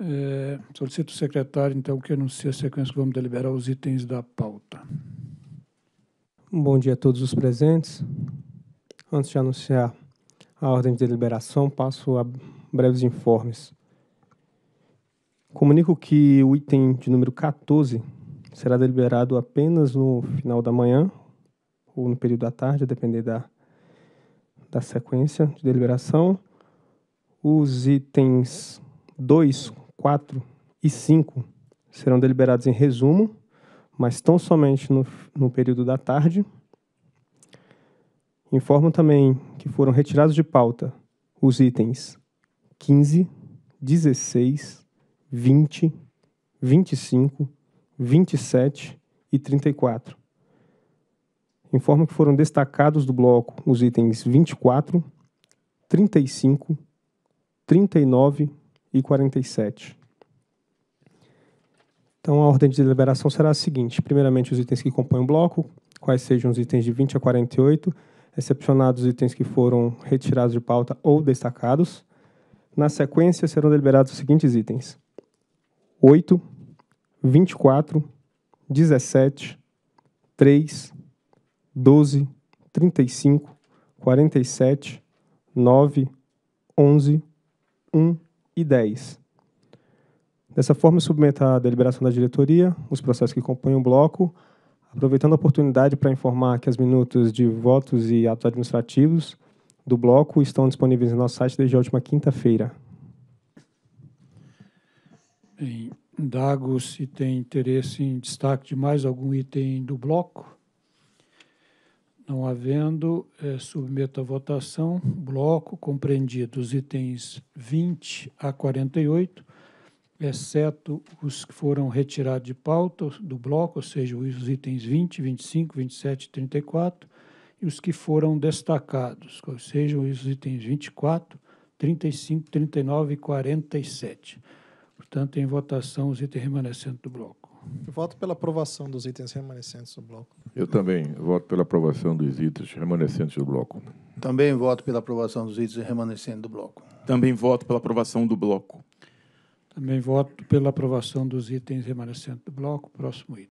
É, solicito o secretário, então, que anuncie a sequência que vamos deliberar os itens da pauta. Bom dia a todos os presentes. Antes de anunciar a ordem de deliberação, passo a breves informes. Comunico que o item de número 14 será deliberado apenas no final da manhã ou no período da tarde, a depender da, da sequência de deliberação. Os itens 2, 4 e 5 serão deliberados em resumo, mas tão somente no, no período da tarde. Informo também que foram retirados de pauta os itens 15, 16, 20, 25, 27 e 34. Informo que foram destacados do bloco os itens 24, 35, 39 e 47. Então, a ordem de deliberação será a seguinte: primeiramente, os itens que compõem o bloco, quais sejam os itens de 20 a 48, excepcionados os itens que foram retirados de pauta ou destacados. Na sequência, serão deliberados os seguintes itens: 8, 24, 17, 3, 12, 35, 47, 9, 11, 1, e 10. Dessa forma, submeto à deliberação da diretoria os processos que compõem o bloco, aproveitando a oportunidade para informar que as minutas de votos e atos administrativos do bloco estão disponíveis no nosso site desde a última quinta-feira. Bem, indago se tem interesse em destaque de mais algum item do bloco. Não havendo, é, submeto à votação bloco compreendido os itens 20 a 48, exceto os que foram retirados de pauta do bloco, ou seja, os itens 20, 25, 27 e 34, e os que foram destacados, ou seja, os itens 24, 35, 39 e 47. Portanto, em votação os itens remanescentes do bloco. Voto pela aprovação dos itens remanescentes do bloco. Eu também voto pela aprovação dos itens remanescentes do bloco. Também voto pela aprovação dos itens remanescentes do bloco. Também voto pela aprovação do bloco. Também voto pela aprovação dos itens remanescentes do bloco. Próximo item.